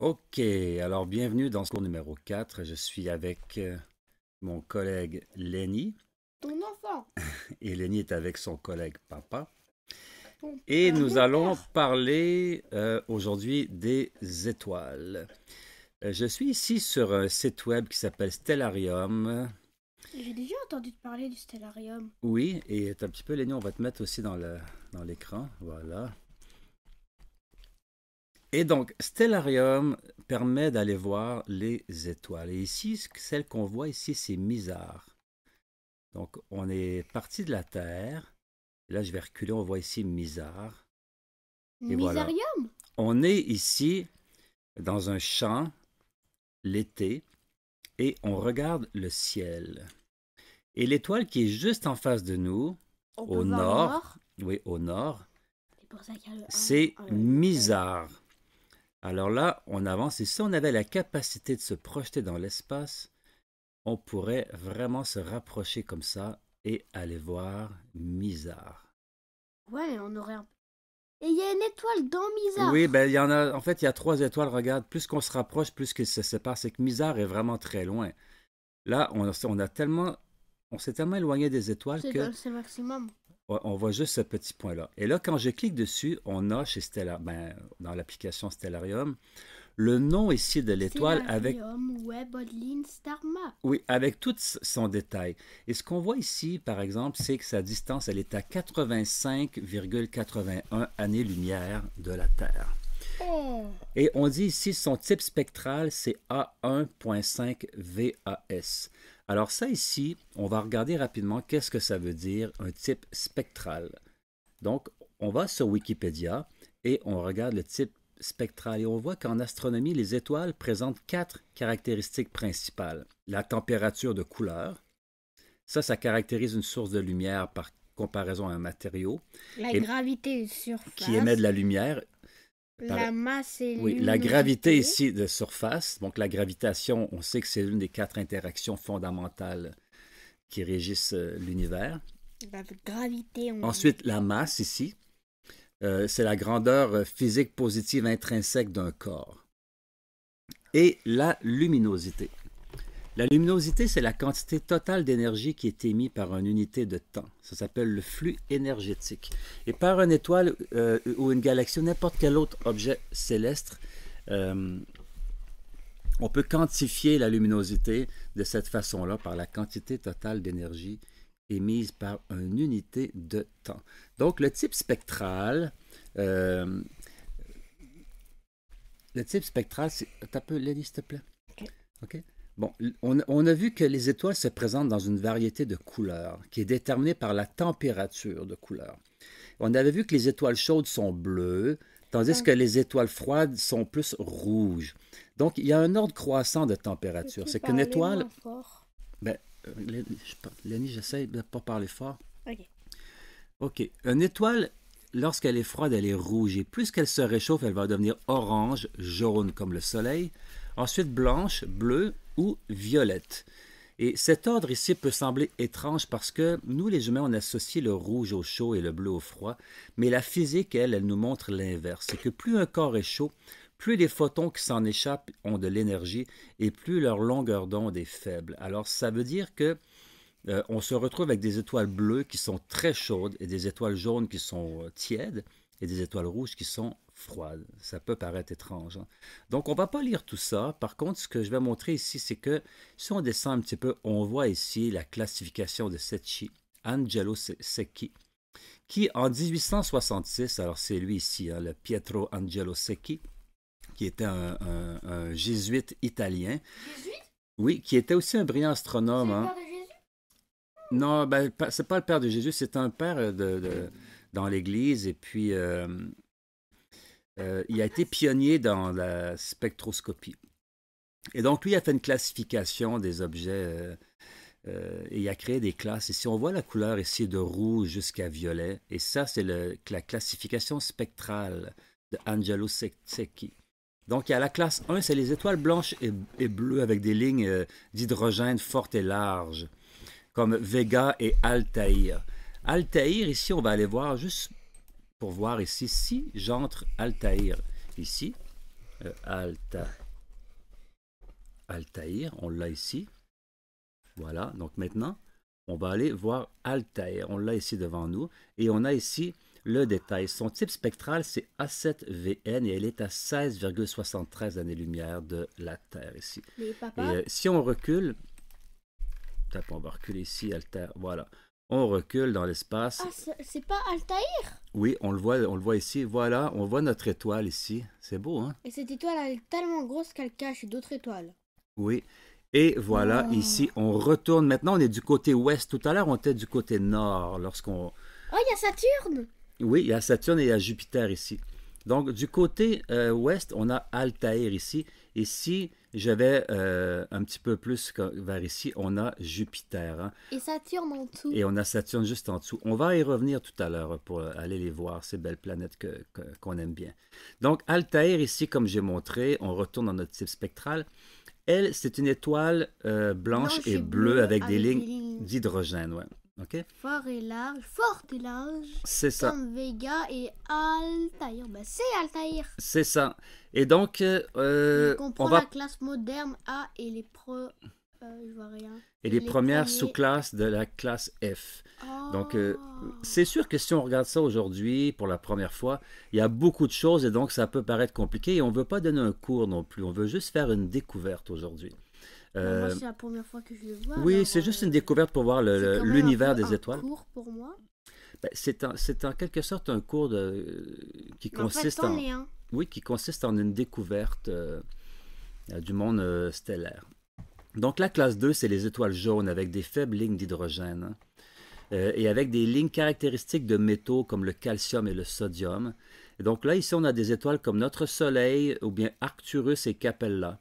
Ok, alors bienvenue dans ce cours numéro 4. Je suis avec euh, mon collègue Lenny. Ton enfant. Et Lenny est avec son collègue papa. Et nous allons parler euh, aujourd'hui des étoiles. Euh, je suis ici sur un site web qui s'appelle Stellarium. J'ai déjà entendu parler du Stellarium. Oui, et un petit peu, Lenny, on va te mettre aussi dans l'écran. Dans voilà. Et donc, Stellarium permet d'aller voir les étoiles. Et ici, celle qu'on voit ici, c'est Mizar. Donc, on est parti de la Terre. Là, je vais reculer, on voit ici Mizar. Et On est ici dans un champ l'été et on regarde le ciel. Et l'étoile qui est juste en face de nous, au nord, oui, au nord, c'est Mizar. Alors là, on avance et si on avait la capacité de se projeter dans l'espace, on pourrait vraiment se rapprocher comme ça et aller voir Mizar. Ouais, on aurait un... Et il y a une étoile dans Mizar. Oui, ben il y en a. En fait, il y a trois étoiles. Regarde, plus qu'on se rapproche, plus qu'ils se séparent. C'est que Mizar est vraiment très loin. Là, on, a tellement, on s'est tellement éloigné des étoiles que c'est maximum on voit juste ce petit point-là. Et là, quand je clique dessus, on a chez Stellar, ben, dans l'application Stellarium, le nom ici de l'étoile avec... Web Star Map. Oui, avec tout son détail. Et ce qu'on voit ici, par exemple, c'est que sa distance, elle est à 85,81 années-lumière de la Terre. Oh. Et on dit ici, son type spectral, c'est A1.5 VAS. Alors ça ici, on va regarder rapidement qu'est-ce que ça veut dire un type spectral. Donc, on va sur Wikipédia et on regarde le type spectral et on voit qu'en astronomie, les étoiles présentent quatre caractéristiques principales. La température de couleur, ça, ça caractérise une source de lumière par comparaison à un matériau. La gravité Qui émet de la lumière la la gravité ici de surface. Donc, la gravitation, on sait que c'est l'une des quatre interactions fondamentales qui régissent euh, l'univers. Ensuite, la masse ici. Euh, c'est la grandeur euh, physique positive intrinsèque d'un corps. Et la luminosité. La luminosité, c'est la quantité totale d'énergie qui est émise par une unité de temps. Ça s'appelle le flux énergétique. Et par une étoile euh, ou une galaxie ou n'importe quel autre objet céleste, euh, on peut quantifier la luminosité de cette façon-là par la quantité totale d'énergie émise par une unité de temps. Donc le type spectral, euh, le type spectral, c'est... T'as peu, Lélie, s'il te plaît. OK. Bon, on, a vu que les étoiles se présentent dans une variété de couleurs qui est déterminée par la température de couleur. On avait vu que les étoiles chaudes sont bleues, tandis que les étoiles froides sont plus rouges. Donc, il y a un ordre croissant de température. C'est qu'une étoile... Fort? Lenny, euh, j'essaie de ne pas parler fort. OK. OK. Une étoile, lorsqu'elle est froide, elle est rouge. Et plus qu'elle se réchauffe, elle va devenir orange, jaune comme le soleil ensuite blanche, bleue ou violette. Et cet ordre ici peut sembler étrange parce que nous, les humains, on associe le rouge au chaud et le bleu au froid, mais la physique, elle, elle nous montre l'inverse. C'est que plus un corps est chaud, plus les photons qui s'en échappent ont de l'énergie et plus leur longueur d'onde est faible. Alors ça veut dire que euh, on se retrouve avec des étoiles bleues qui sont très chaudes et des étoiles jaunes qui sont euh, tièdes et des étoiles rouges qui sont froide. Ça peut paraître étrange. Hein. Donc, on va pas lire tout ça. Par contre, ce que je vais montrer ici, c'est que si on descend un petit peu, on voit ici la classification de Secchi, Angelo Secchi, qui en 1866, alors c'est lui ici, hein, le Pietro Angelo Secchi, qui était un, jésuite italien. Jésuite? Oui, qui était aussi un brillant astronome. C'est Le hein. père de Jésus? Non, ce ben, c'est pas le père de Jésus, c'est un père de, dans l'Église. Et puis, euh, euh, il a été pionnier dans la spectroscopie. Et donc, lui, il a fait une classification des objets euh, euh, et il a créé des classes. Et si on voit la couleur ici de rouge jusqu'à violet, et ça, c'est la classification spectrale de Angelo Secchi. Donc, il y a la classe 1, c'est les étoiles blanches et, bleues avec des lignes d'hydrogène fortes et larges, comme Vega et Altair. Altair, ici, on va aller voir juste pour voir ici si j'entre Altaïr. Ici, euh, Alta, Altaïr, on l'a ici. Voilà, donc maintenant, on va aller voir Altaïr. On l'a ici devant nous. Et on a ici le détail. Son type spectral, c'est A7VN et elle est à 16,73 années-lumière de la Terre ici. et, euh, si on recule, on va reculer ici, Altaïr, voilà on recule dans l'espace. Ah, c'est pas Altaïr Oui, on le voit, on le voit ici. Voilà, on voit notre étoile ici. C'est beau, hein Et cette étoile, elle est tellement grosse qu'elle cache d'autres étoiles. Oui. Et voilà, oh. ici, on retourne. Maintenant, on est du côté ouest. Tout à l'heure, on était du côté nord lorsqu'on... Oh, il y a Saturne Oui, il y a Saturne et il y a Jupiter ici. Donc, du côté euh, ouest, on a Altaïr ici. Ici, j'avais euh, un petit peu plus vers ici, on a Jupiter. Hein. Et Saturne en dessous. Et on a Saturne juste en dessous. On va y revenir tout à l'heure pour aller les voir, ces belles planètes qu'on que, aime bien. Donc, Altair, ici, comme j'ai montré, on retourne dans notre type spectral. Elle, c'est une étoile euh, blanche, et bleue, avec, des lignes, d'hydrogène. Ouais. Fort et large, fort et large. C'est ça. Comme Vega et Altair. Ben, c'est Altair. C'est ça. Et donc, euh, euh, on, comprend va... la classe moderne A et les euh, Et, les, premières sous-classes de la classe F. Donc, ah. c'est sûr que si on regarde ça aujourd'hui pour la première fois, il y a beaucoup de choses et donc ça peut paraître compliqué. Et on ne veut pas donner un cours non plus. On veut juste faire une découverte aujourd'hui. Moi, c'est la première fois que je le vois. Oui, c'est juste une découverte pour voir l'univers des étoiles. C'est un cours pour moi. Ben, c'est en, quelque sorte un cours de, qui consiste en oui, qui consiste en une découverte euh, euh, du monde euh, stellaire. Donc la classe 2, c'est les étoiles jaunes avec des faibles lignes d'hydrogène hein, et avec des lignes caractéristiques de métaux comme le calcium et le sodium. donc là, ici, on a des étoiles comme notre Soleil ou bien Arcturus et Capella.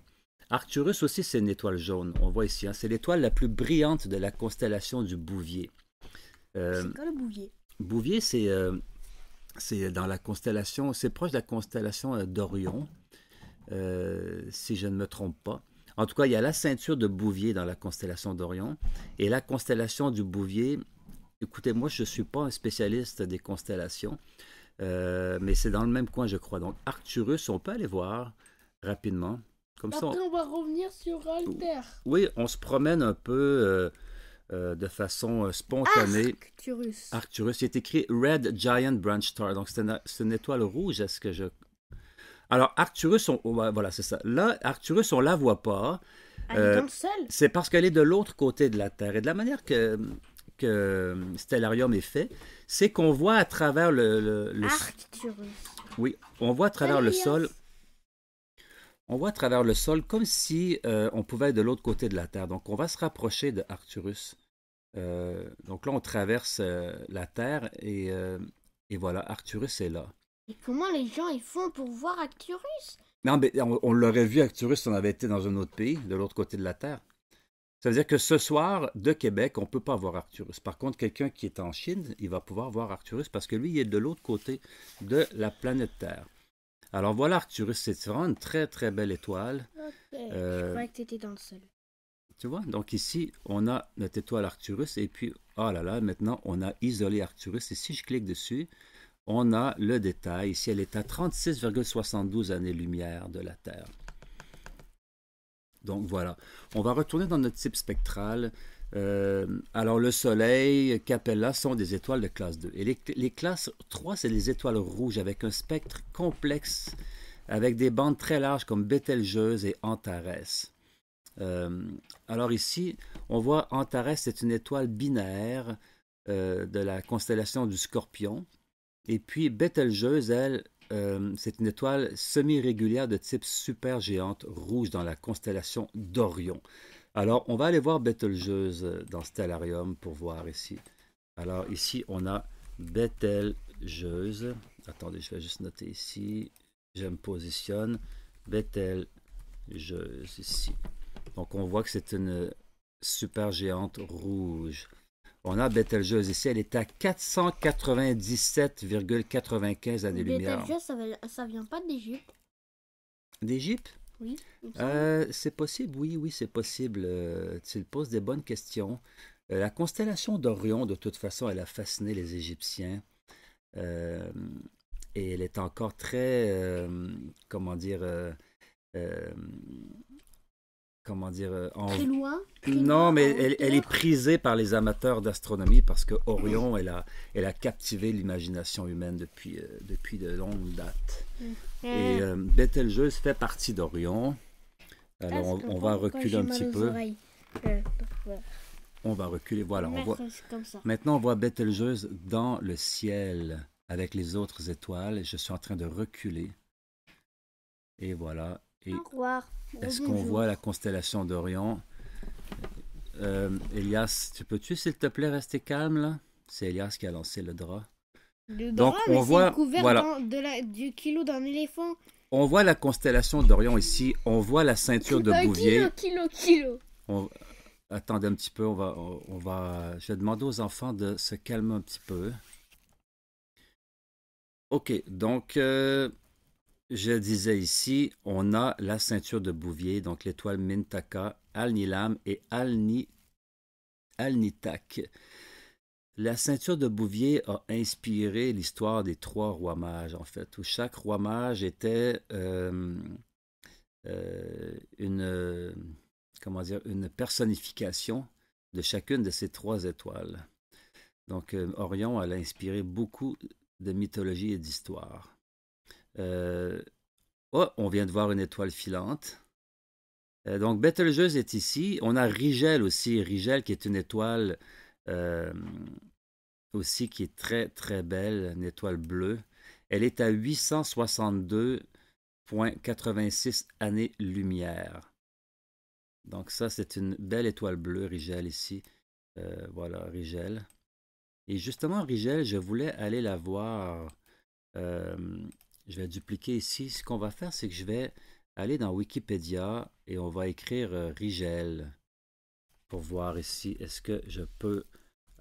Arcturus aussi, c'est une étoile jaune. On voit ici, hein. c'est l'étoile la plus brillante de la constellation du Bouvier. c'est quoi le Bouvier Bouvier, c'est c'est dans la constellation, c'est proche de la constellation euh, d'Orion, euh, si je ne me trompe pas. En tout cas, il y a la ceinture de Bouvier dans la constellation d'Orion et la constellation du Bouvier. Écoutez, moi, je ne suis pas un spécialiste des constellations, euh, mais c'est dans le même coin, je crois. Donc, Arcturus, on peut aller voir rapidement. Comme ça, on... va revenir sur Alter. Oui, on se promène un peu. Euh, de façon euh, spontanée. Arcturus. Arcturus. Il est écrit Red Giant Branch Star. Donc, c'est une, étoile rouge, est-ce que je. Alors, Arcturus, on, voilà, c'est ça. Là, Arcturus, on la voit pas. Elle est euh, dans le C'est parce qu'elle est de l'autre côté de la Terre. Et de la manière que que Stellarium est fait, c'est qu'on voit à travers le, le, Arcturus. Oui, on voit à travers le sol on voit à travers le sol comme si euh, on pouvait être de l'autre côté de la Terre. Donc, on va se rapprocher de euh, donc là, on traverse euh, la Terre et, voilà, Arcturus est là. Et comment les gens ils font pour voir Arcturus Non, mais on, l'aurait vu Arcturus si on avait été dans un autre pays, de l'autre côté de la Terre. Ça veut dire que ce soir, de Québec, on ne peut pas voir Arcturus. Par contre, quelqu'un qui est en Chine, il va pouvoir voir Arcturus parce que lui, il est de l'autre côté de la planète Terre. Alors voilà, Arcturus, c'est vraiment une très très belle étoile. Ok, je euh, croyais que tu étais dans le sol. Tu vois, donc ici, on a notre étoile Arcturus et puis, oh là là, maintenant, on a isolé Arcturus. Et si je clique dessus, on a le détail. Ici, elle est à 36,72 années-lumière de la Terre. Donc voilà, on va retourner dans notre type spectral. Euh, alors le Soleil, Capella sont des étoiles de classe 2. Et les, classes 3, c'est des étoiles rouges avec un spectre complexe, avec des bandes très larges comme Bételgeuse et Antares. Euh, alors ici, on voit Antares, c'est une étoile binaire euh, de la constellation du Scorpion. Et puis Bételgeuse, elle, c'est une étoile semi-régulière de type supergéante rouge dans la constellation d'Orion. Alors, on va aller voir Betelgeuse dans Stellarium pour voir ici. Alors, ici, on a Betelgeuse. Attendez, je vais juste noter ici. Je me positionne. Betelgeuse, ici. Donc, on voit que c'est une super géante rouge. On a Betelgeuse ici. Elle est à 497,95 années-lumière. Betelgeuse, ça, ça vient pas d'Égypte? D'Égypte? oui euh, C'est possible, oui, oui, c'est possible. Euh, tu poses pose des bonnes questions. Euh, la constellation d'Orion, de toute façon, elle a fasciné les Égyptiens. et elle est encore très, comment dire, comment dire euh, en... Non, mais elle, est prisée par les amateurs d'astronomie parce que Orion, elle a, elle a captivé l'imagination humaine depuis, euh, depuis de longues dates. Mm. Et euh, Betelgeuse fait partie d'Orion. Alors, on, va reculer un petit peu. On va reculer, voilà. On voit... Maintenant, on voit Betelgeuse dans le ciel avec les autres étoiles. Je suis en train de reculer. Et voilà, est-ce qu'on voit la constellation d'Orion? Euh, Elias, tu peux-tu, s'il te plaît, rester calme là C'est Elias qui a lancé le drap. Le drap, Donc, on voit, la, du kilo d'un éléphant. On voit la constellation d'Orion ici. On voit la ceinture de bah, Bouvier. Kilo, kilo, kilo. On... Attendez un petit peu. On va, on va. Je vais demander aux enfants de se calmer un petit peu. Ok, donc euh, je disais ici, on a la ceinture de Bouvier, donc l'étoile Mintaka, Alnilam et Alnitak. la ceinture de Bouvier a inspiré l'histoire des trois rois mages, en fait, où chaque roi mage était euh, euh, une, comment dire, une personnification de chacune de ces trois étoiles. Donc, euh, Orion, a inspiré beaucoup de mythologie et d'histoire. Euh, oh, on vient de voir une étoile filante. Euh, donc, Betelgeuse est ici. On a Rigel aussi. Rigel qui est une étoile euh, aussi qui est très, très belle, une étoile bleue. Elle est à 862,86 années-lumière. Donc ça, c'est une belle étoile bleue, Rigel, ici. voilà, Rigel. Et justement, Rigel, je voulais aller la voir je vais dupliquer ici. Ce qu'on va faire, c'est que je vais aller dans Wikipédia et on va écrire euh, Rigel pour voir ici, est-ce que je peux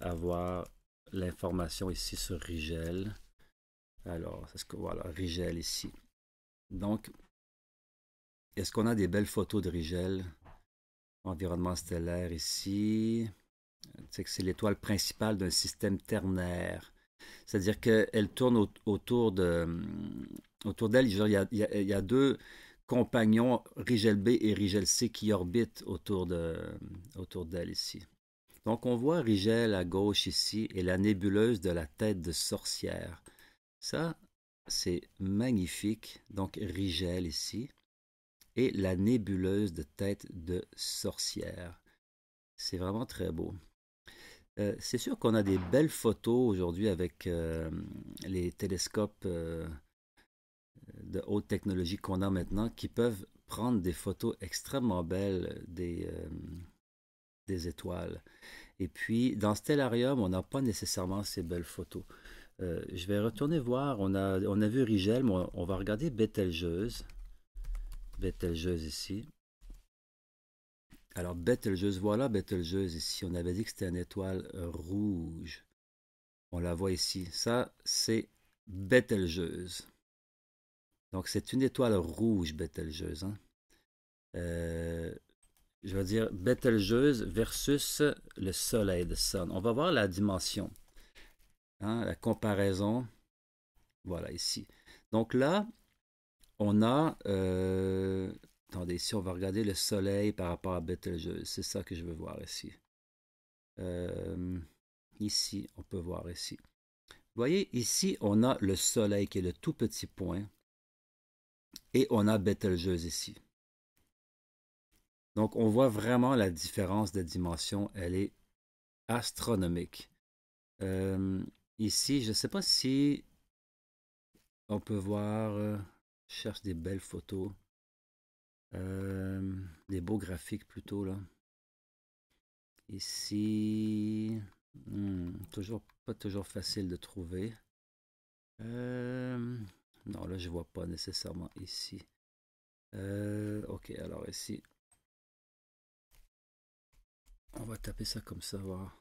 avoir l'information ici sur Rigel. Alors, c'est ce que voilà, Rigel ici. Donc, est-ce qu'on a des belles photos de Rigel? Environnement stellaire ici. C'est que c'est l'étoile principale d'un système ternaire. C'est-à-dire qu'elle tourne autour de euh, autour d'elle. Il y a, il y a deux compagnons, Rigel B et Rigel C, qui orbitent autour de euh, autour d'elle ici. Donc on voit Rigel à gauche ici et la nébuleuse de la tête de sorcière. Ça, c'est magnifique. Donc Rigel ici et la nébuleuse de tête de sorcière. C'est vraiment très beau. Euh, c'est sûr qu'on a des belles photos aujourd'hui avec euh, les télescopes euh, de haute technologie qu'on a maintenant qui peuvent prendre des photos extrêmement belles des, étoiles. Et puis, dans Stellarium, on n'a pas nécessairement ces belles photos. je vais retourner voir, on a, vu Rigel, mais on, va regarder Bételgeuse. Bételgeuse ici. Alors, Betelgeuse, voilà Betelgeuse ici. On avait dit que c'était une étoile rouge. On la voit ici. Ça, c'est Betelgeuse. Donc, c'est une étoile rouge, Betelgeuse. Hein. Euh, je veux dire Betelgeuse versus le Soleil, de Sun. On va voir la dimension, hein, la comparaison. Voilà, ici. Donc là, on a euh, attendez, ici, on va regarder le soleil par rapport à Betelgeuse, c'est ça que je veux voir ici. Euh, ici, on peut voir ici. Vous voyez, ici, on a le soleil qui est le tout petit point. Et on a Betelgeuse ici. Donc, on voit vraiment la différence de dimension. Elle est astronomique. Euh, ici, je ne sais pas si on peut voir... Euh, je cherche des belles photos. Euh, des beaux graphiques plutôt là. Ici, hmm, toujours pas toujours facile de trouver. Euh, non, là je vois pas nécessairement ici. Euh, ok, alors ici, on va taper ça comme ça. Voir.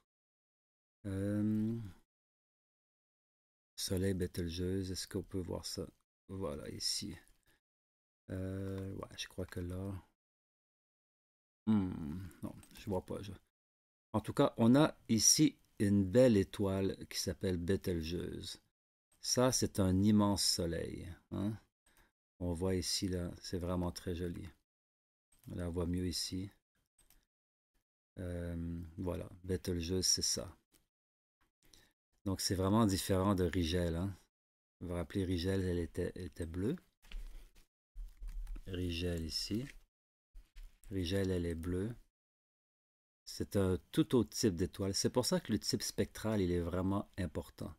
soleil Betelgeuse, est-ce qu'on peut voir ça Voilà, ici. Euh, ouais, je crois que là. Hmm, non, je vois pas. En tout cas, on a ici une belle étoile qui s'appelle Betelgeuse. Ça, c'est un immense soleil. Hein. On voit ici, là, c'est vraiment très joli. on la voit mieux ici. Euh, voilà, Betelgeuse, c'est ça. Donc, c'est vraiment différent de Rigel. Hein. Vous vous rappelez, Rigel, elle était bleue. Rigel ici. Rigel, elle est bleue. C'est un tout autre type d'étoile. C'est pour ça que le type spectral, il est vraiment important.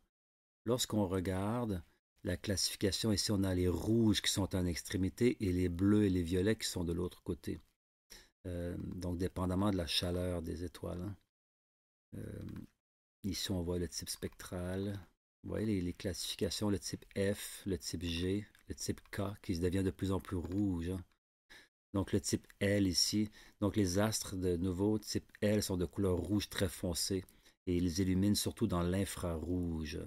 Lorsqu'on regarde la classification, ici, on a les rouges qui sont en extrémité et les bleus et les violets qui sont de l'autre côté. Euh, donc, dépendamment de la chaleur des étoiles. Hein. Euh, ici, on voit le type spectral. Vous voyez les, classifications, le type F, le type G, le type K, qui devient de plus en plus rouge. Hein. Donc le type L ici. Donc les astres de nouveau type L sont de couleur rouge très foncée et ils illuminent surtout dans l'infrarouge.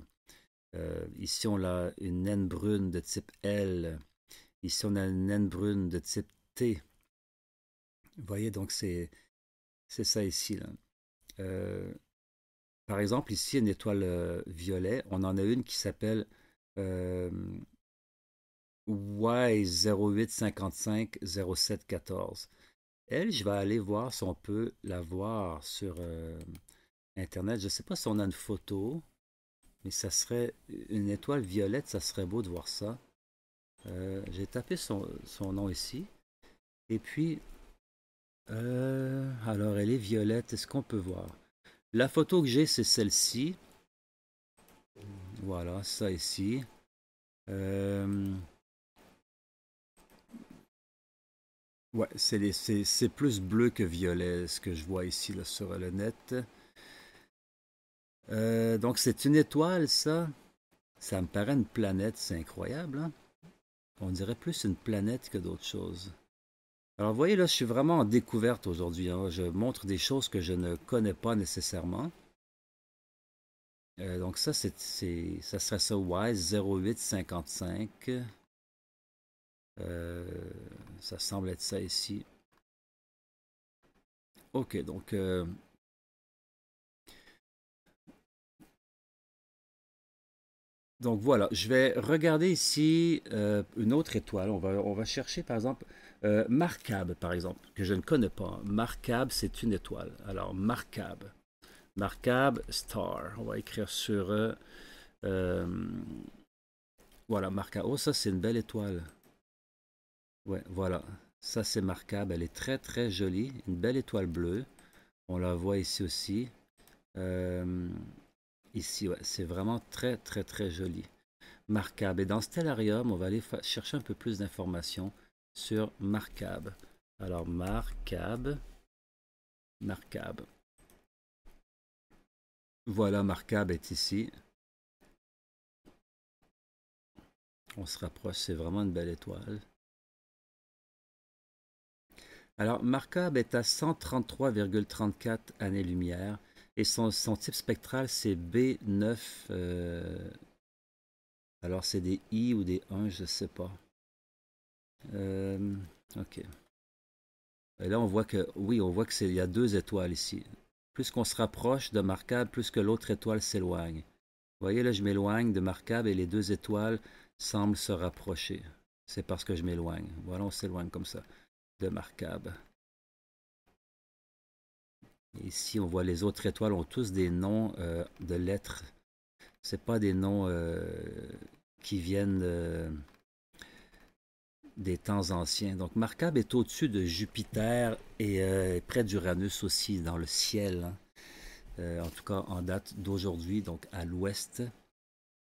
Euh, ici on a une naine brune de type L. Ici on a une naine brune de type T. Vous voyez donc c'est ça ici. Là. Euh, par exemple, ici, une étoile euh, violette, on en a une qui s'appelle euh, Y08550714. Elle, je vais aller voir si on peut la voir sur euh, Internet. Je ne sais pas si on a une photo, mais ça serait une étoile violette, ça serait beau de voir ça. Euh, j'ai tapé son, nom ici. Et puis, alors elle est violette, est-ce qu'on peut voir la photo que j'ai, c'est celle-ci. Voilà, ça ici. Euh, ouais, c'est plus bleu que violet, ce que je vois ici sur le net. Euh, donc, c'est une étoile, ça. Ça me paraît une planète, c'est incroyable. Hein. On dirait plus une planète que d'autres choses. Alors, vous voyez, là, je suis vraiment en découverte aujourd'hui. Hein. Je montre des choses que je ne connais pas nécessairement. Euh, donc, ça, c'est, ça serait ça, Wise 0855. Euh, ça semble être ça ici. OK, donc... Euh, donc voilà, je vais regarder ici une autre étoile. On va, on va chercher, par exemple, euh, Marcab, par exemple, que je ne connais pas. Markab, c'est une étoile. Alors, Marcab. Markab Star. On va écrire sur... Euh, euh, voilà, Markab. Oh, ça, c'est une belle étoile. Ouais, voilà. Ça, c'est Markab. Elle est très, très jolie. Une belle étoile bleue. On la voit ici aussi. ici, C'est vraiment très, très, très joli. Markab. Et dans Stellarium, on va aller chercher un peu plus d'informations sur Markab Alors Markab Markab Voilà, Markab est ici. On se rapproche, c'est vraiment une belle étoile. Alors, Markab est à 133,34 années-lumière et son, type spectral, c'est B9. Euh, alors, c'est des I ou des 1, je ne sais pas. Euh, ok. Et là, on voit que, oui, on voit qu'il y a deux étoiles ici. Plus qu'on se rapproche de Markab, plus que l'autre étoile s'éloigne. Vous voyez, là, je m'éloigne de Markab et les deux étoiles semblent se rapprocher. C'est parce que je m'éloigne. Voilà, on s'éloigne comme ça de Markab. ici, on voit les autres étoiles ont tous des noms euh, de lettres. Ce pas des noms euh, qui viennent des temps anciens. Donc Markab est au-dessus de Jupiter et euh, près d'Uranus aussi dans le ciel, hein. euh, en tout cas en date d'aujourd'hui, donc à l'ouest.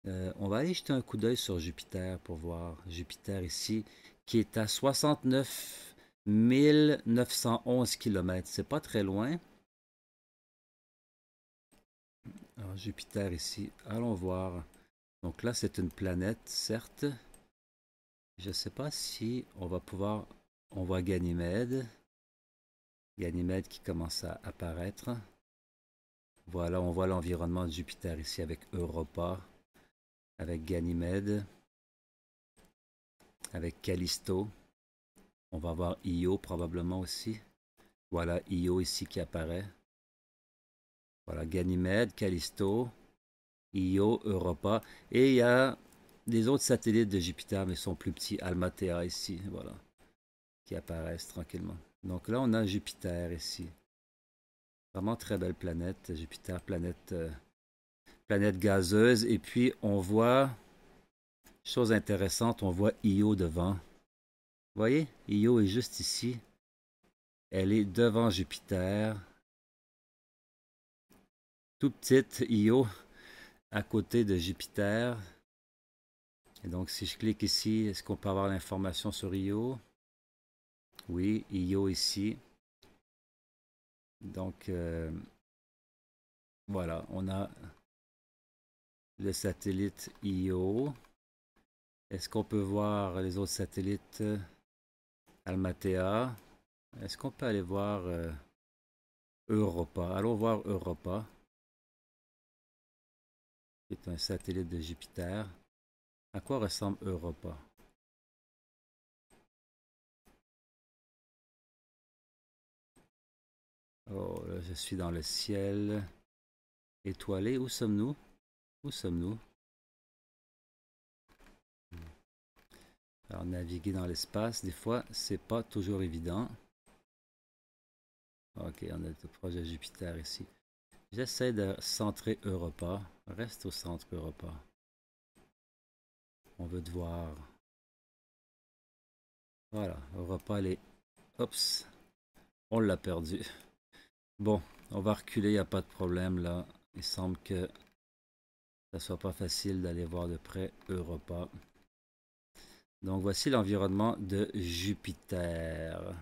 Euh, on va aller jeter un coup d'œil sur Jupiter pour voir Jupiter ici, qui est à 69 911 km. C'est pas très loin. Jupiter ici, allons voir. Donc là, c'est une planète, certes. Je ne sais pas si on va pouvoir... On voit Ganymède. Ganymède qui commence à apparaître. Voilà, on voit l'environnement de Jupiter ici avec Europa, avec Ganymède, avec Callisto. On va voir Io probablement aussi. Voilà Io ici qui apparaît. Voilà Ganymède, Callisto, Io, Europa. Et il y a les autres satellites de Jupiter, mais sont plus petits. Almatea ici, voilà, qui apparaissent tranquillement. Donc là, on a Jupiter ici. Vraiment très belle planète, Jupiter, planète, euh, planète gazeuse. Et puis, on voit, chose intéressante, on voit Io devant. Vous voyez, Io est juste ici. Elle est devant Jupiter. Tout petite Io à côté de Jupiter. Et donc, si je clique ici, est-ce qu'on peut avoir l'information sur IO Oui, IO ici. Donc, euh, voilà, on a le satellite IO. Est-ce qu'on peut voir les autres satellites Almatea Est-ce qu'on peut aller voir euh, Europa Allons voir Europa, C'est un satellite de Jupiter. À quoi ressemble Europa Oh, là, je suis dans le ciel étoilé. Où sommes-nous Où sommes-nous Alors, naviguer dans l'espace, des fois, c'est pas toujours évident. Ok, on est proche de Jupiter ici. J'essaie de centrer Europa. Reste au centre Europa. On veut te voir. Voilà, on va pas on l'a perdu. Bon, on va reculer, il n'y a pas de problème là. Il semble que ça soit pas facile d'aller voir de près Europa. Donc voici l'environnement de Jupiter.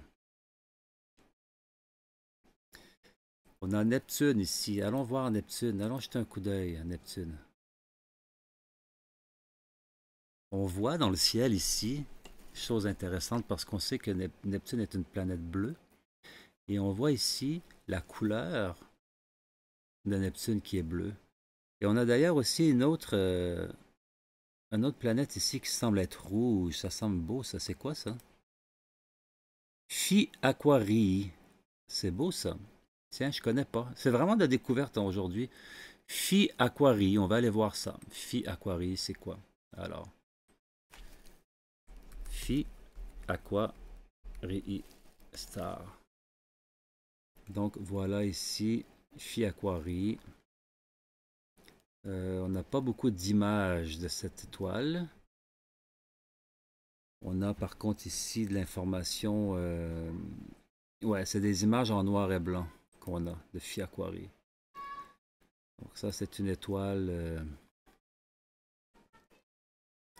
On a Neptune ici. Allons voir Neptune. Allons jeter un coup d'œil à Neptune. On voit dans le ciel ici, chose intéressante parce qu'on sait que Neptune est une planète bleue, et on voit ici la couleur de Neptune qui est bleue. Et on a d'ailleurs aussi une autre, euh, une autre planète ici qui semble être rouge. Ça semble beau, ça. C'est quoi ça? Phi Aquarii. C'est beau ça. Tiens, je connais pas. C'est vraiment de la découverte hein, aujourd'hui. Phi Aquarii. On va aller voir ça. Phi Aquarii, c'est quoi? Alors ici Aqua Star. Donc voilà ici Phi Aquarii. Euh, on n'a pas beaucoup d'images de cette étoile. On a par contre ici de l'information. Euh, ouais, c'est des images en noir et blanc qu'on a de Phi Aquarii. Donc ça, c'est une étoile. Euh,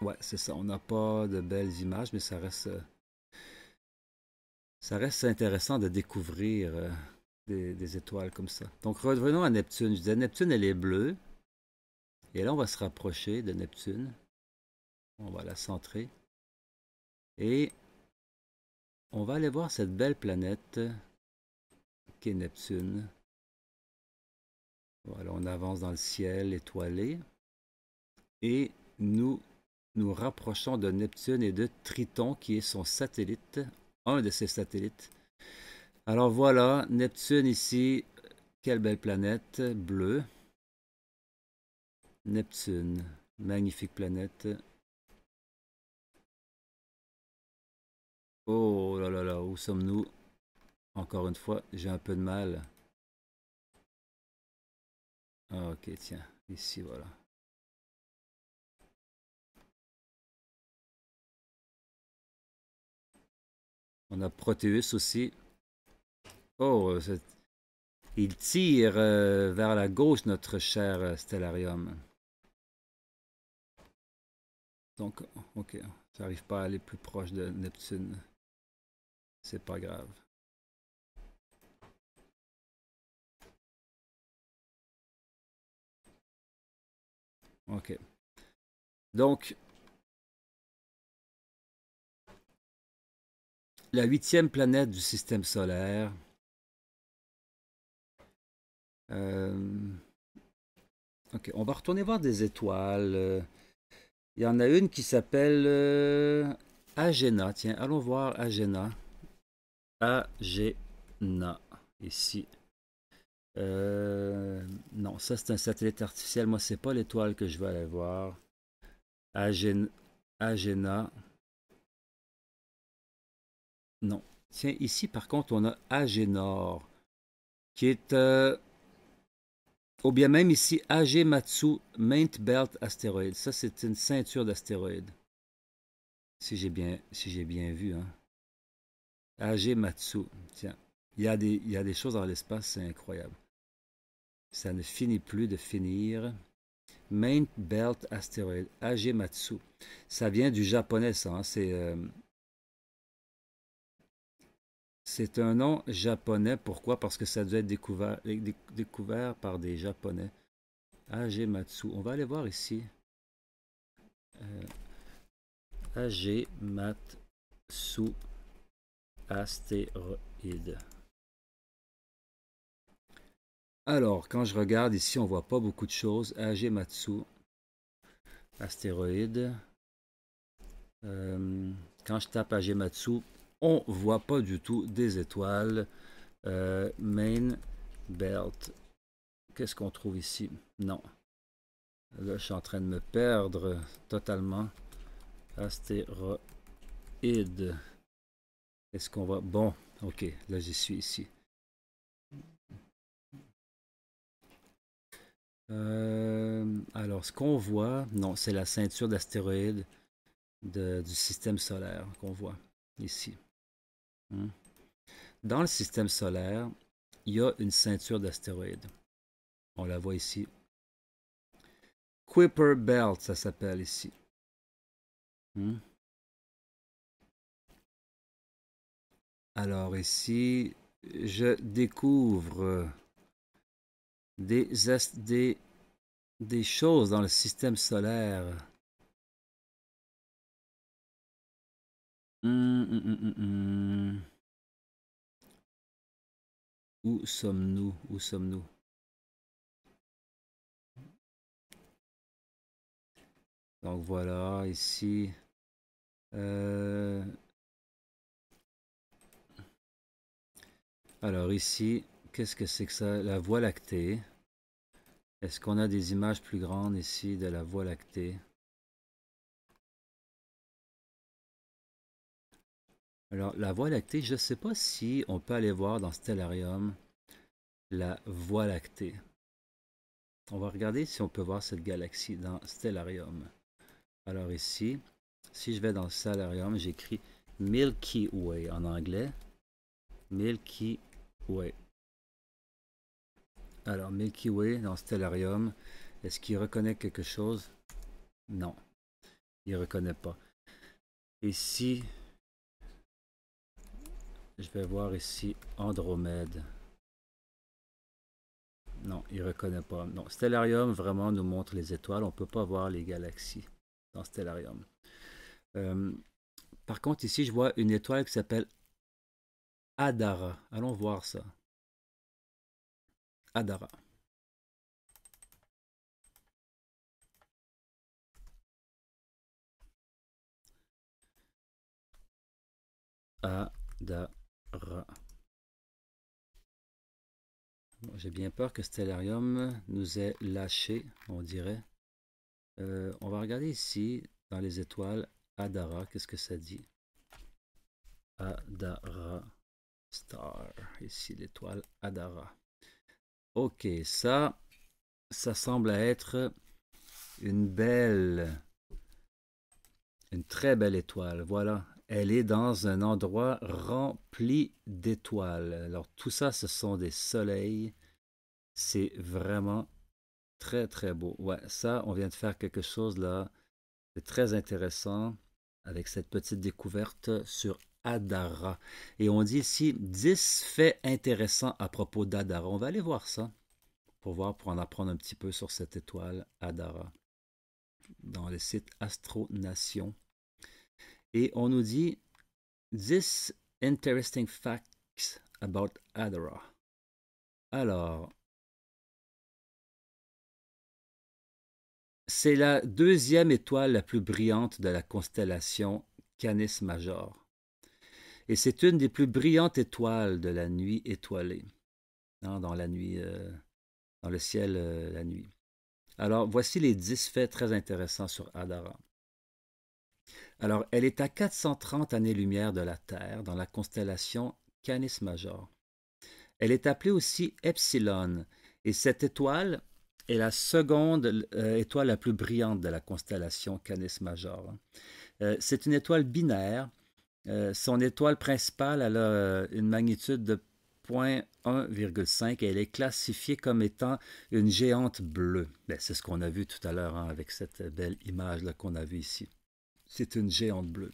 Ouais, c'est ça. On n'a pas de belles images, mais ça reste. Euh, ça reste intéressant de découvrir euh, des, étoiles comme ça. Donc revenons à Neptune. Je disais, Neptune, elle est bleue. Et là, on va se rapprocher de Neptune. On va la centrer. Et on va aller voir cette belle planète qui est Neptune. Voilà, on avance dans le ciel étoilé. Et nous nous rapprochons de Neptune et de Triton, qui est son satellite, un de ses satellites. Alors voilà, Neptune ici, quelle belle planète bleue. Neptune, magnifique planète. Oh là là là, où sommes-nous Encore une fois, j'ai un peu de mal. Ah, ok, tiens, ici, voilà. On a Proteus aussi. Oh, euh, il tire euh, vers la gauche notre cher euh, Stellarium. Donc, ok, n'arrive pas à aller plus proche de Neptune. C'est pas grave. Ok. Donc, la huitième planète du système solaire. Euh, ok, on va retourner voir des étoiles. Il y en a une qui s'appelle euh, Agena. Tiens, allons voir Agena. Agena, ici. Euh, non, ça c'est un satellite artificiel. Moi, c'est pas l'étoile que je veux aller voir. Agena. Non. Tiens, ici, par contre, on a Agénor, qui est... Euh, ou bien même ici, Agematsu Maint Belt Astéroïde. Ça, c'est une ceinture d'astéroïdes. Si j'ai bien, si bien vu, hein. Agematsu. Tiens, il y, a des, y a des choses dans l'espace, c'est incroyable. Ça ne finit plus de finir. Main Belt Asteroid, Agematsu. Ça vient du japonais, ça. Hein, c'est euh, c'est un nom japonais. Pourquoi? Parce que ça doit être euh, découvert, par des japonais. Matsu. On va aller voir ici. Euh, Matsu astéroïde. Alors, quand je regarde ici, on voit pas beaucoup de choses. Matsu astéroïde. Euh, quand je tape Matsu, on voit pas du tout des étoiles. Euh, main belt. Qu'est-ce qu'on trouve ici? Non. Là, je suis en train de me perdre totalement. astéroïdes Est-ce qu'on va... Bon, ok, là j'y suis ici. Euh, alors, ce qu'on voit, non, c'est la ceinture d'astéroïdes du système solaire qu'on voit ici. Dans le système solaire, il y a une ceinture d'astéroïdes. On la voit ici. Kuiper Belt, ça s'appelle ici. Hmm. Alors ici, je découvre des, des choses dans le système solaire Hum, hum, hum, Où sommes-nous Où sommes-nous Donc voilà, ici. Euh, alors ici, qu'est-ce que c'est que ça La Voie lactée. Est-ce qu'on a des images plus grandes ici de la Voie lactée Alors, la Voie lactée, je ne sais pas si on peut aller voir dans Stellarium la Voie lactée. On va regarder si on peut voir cette galaxie dans Stellarium. Alors ici, si je vais dans Stellarium, j'écris Milky Way en anglais. Milky Way. Alors, Milky Way dans Stellarium, est-ce qu'il reconnaît quelque chose? Non, il ne reconnaît pas. Et si je vais voir ici Andromède. Non, il ne reconnaît pas. Non, Stellarium vraiment nous montre les étoiles. On ne peut pas voir les galaxies dans Stellarium. Euh, par contre, ici, je vois une étoile qui s'appelle Adara. Allons voir ça. Adara. Adara. J'ai bien peur que Stellarium nous ait lâché, on dirait. Euh, on va regarder ici, dans les étoiles, Adara, qu'est-ce que ça dit Adara Star, ici l'étoile Adara. Ok, ça, ça semble être une belle, une très belle étoile. Voilà, elle est dans un endroit rempli d'étoiles. Alors tout ça, ce sont des soleils. C'est vraiment très très beau. Ouais, ça, on vient de faire quelque chose là C'est très intéressant avec cette petite découverte sur Adara. Et on dit ici 10 faits intéressants à propos d'Adara. On va aller voir ça pour voir, pour en apprendre un petit peu sur cette étoile Adara dans le site Astronation. Et on nous dit 10 interesting facts about Adara ». Alors, c'est la deuxième étoile la plus brillante de la constellation Canis Major. Et c'est une des plus brillantes étoiles de la nuit étoilée, hein, dans la nuit, euh, dans le ciel euh, la nuit. Alors, voici les dix faits très intéressants sur Adara. Alors, elle est à 430 années-lumière de la Terre dans la constellation Canis Major. Elle est appelée aussi Epsilon, et cette étoile est la seconde euh, étoile la plus brillante de la constellation Canis Major. Euh, c'est une étoile binaire. Euh, son étoile principale a une magnitude de 0.1,5 et elle est classifiée comme étant une géante bleue. Ben, c'est ce qu'on a vu tout à l'heure hein, avec cette belle image qu'on a vue ici c'est une géante bleue.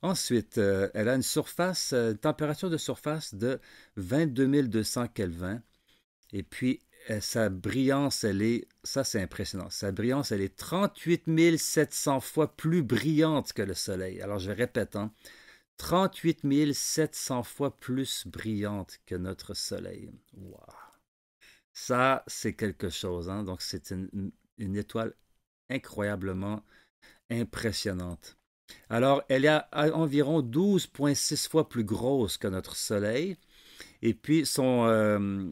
Ensuite, euh, elle a une surface, euh, une température de surface de 22 200 Kelvin. Et puis, euh, sa brillance, elle est, ça c'est impressionnant, sa brillance, elle est 38 700 fois plus brillante que le Soleil. Alors je répète, hein, 38 700 fois plus brillante que notre Soleil. Wow. Ça, c'est quelque chose. Hein. Donc c'est une, étoile incroyablement impressionnante. Alors, elle est à environ 12,6 fois plus grosse que notre Soleil, et puis son, euh,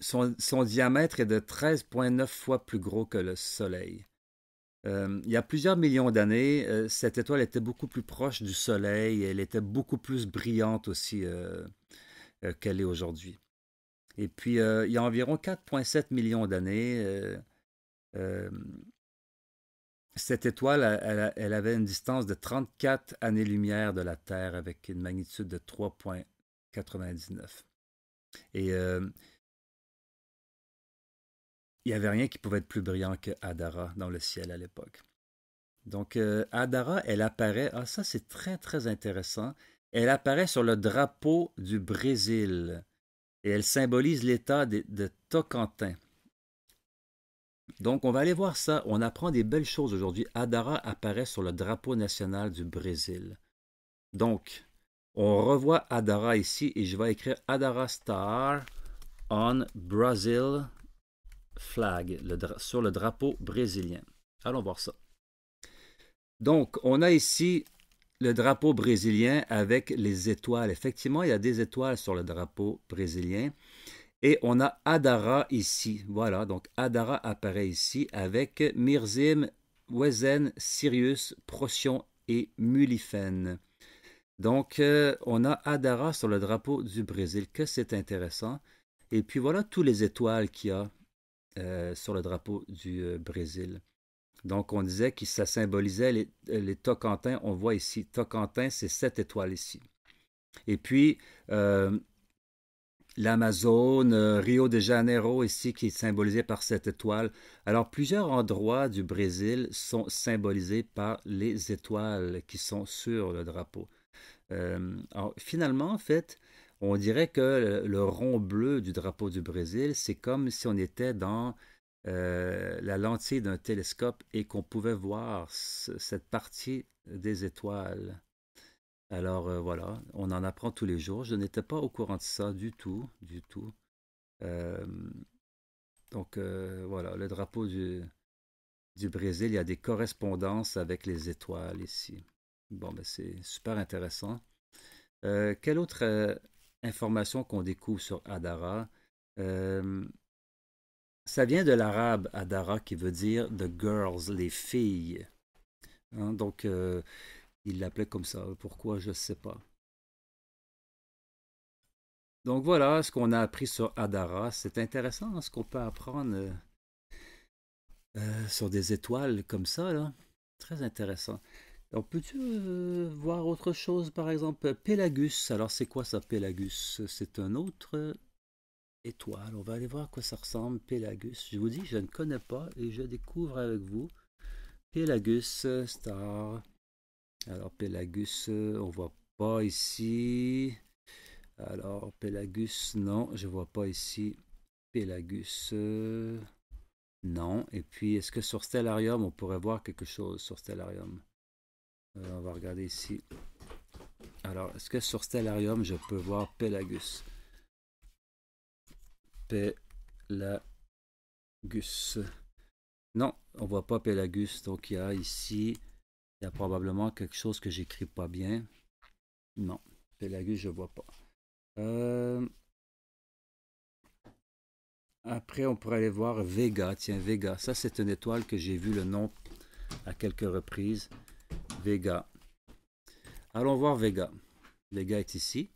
son, diamètre est de 13,9 fois plus gros que le Soleil. Euh, il y a plusieurs millions d'années, euh, cette étoile était beaucoup plus proche du Soleil, elle était beaucoup plus brillante aussi qu'elle est aujourd'hui. Et puis, il y a environ 4,7 millions d'années, cette étoile, elle, avait une distance de 34 années-lumière de la Terre avec une magnitude de 3,99. Et euh, il n'y avait rien qui pouvait être plus brillant que Adara dans le ciel à l'époque. Donc euh, Adara, elle apparaît, ah ça c'est très très intéressant, elle apparaît sur le drapeau du Brésil et elle symbolise l'état de, de Tocantin. Donc, on va aller voir ça. On apprend des belles choses aujourd'hui. Adara apparaît sur le drapeau national du Brésil. Donc, on revoit Adara ici et je vais écrire Adara Star on Brazil flag, sur le drapeau brésilien. Allons voir ça. Donc, on a ici le drapeau brésilien avec les étoiles. Effectivement, il y a des étoiles sur le drapeau brésilien. Et on a Adara ici. Voilà, donc Adara apparaît ici avec Mirzim, Wezen, Sirius, Procyon et Mullifen. Donc, euh, on a Adara sur le drapeau du Brésil, que c'est intéressant. Et puis voilà toutes les étoiles qu'il y a euh, sur le drapeau du euh, Brésil. Donc, on disait que ça symbolisait les, Tocantins. On voit ici, Tocantins, c'est cette étoile ici. Et puis, l'Amazone, euh, Rio de Janeiro ici qui est symbolisé par cette étoile. Alors plusieurs endroits du Brésil sont symbolisés par les étoiles qui sont sur le drapeau. alors, euh, finalement, en fait, on dirait que le rond bleu du drapeau du Brésil, c'est comme si on était dans euh, la lentille d'un télescope et qu'on pouvait voir cette partie des étoiles. Alors euh, voilà, on en apprend tous les jours. Je n'étais pas au courant de ça du tout, du tout. Euh, donc euh, voilà, le drapeau du, Brésil, il y a des correspondances avec les étoiles ici. Bon, ben c'est super intéressant. quelle autre information qu'on découvre sur Adara Ça vient de l'arabe Adara qui veut dire the girls, les filles. Hein, donc il l'appelait comme ça. Pourquoi, je ne sais pas. Donc voilà ce qu'on a appris sur Adara. C'est intéressant hein, ce qu'on peut apprendre euh, euh, sur des étoiles comme ça. Là. Très intéressant. Alors peux-tu euh, voir autre chose, par exemple Pélagus. Alors c'est quoi ça, Pélagus C'est un autre étoile. On va aller voir à quoi ça ressemble, Pélagus. Je vous dis, je ne connais pas et je découvre avec vous. Pélagus Star. Alors, Pelagus, euh, on voit pas ici. Alors, Pelagus, non, je vois pas ici. Pelagus, euh, non. Et puis, est-ce que sur Stellarium, on pourrait voir quelque chose sur Stellarium euh, On va regarder ici. Alors, est-ce que sur Stellarium, je peux voir Pelagus Pelagus. Non, on voit pas Pelagus. Donc, il y a ici il y a probablement quelque chose que j'écris pas bien. Non, Pélagus, je vois pas. Euh, après, on pourrait aller voir Vega. Tiens, Vega. Ça, c'est une étoile que j'ai vu le nom à quelques reprises. Vega. Allons voir Vega. Vega est ici.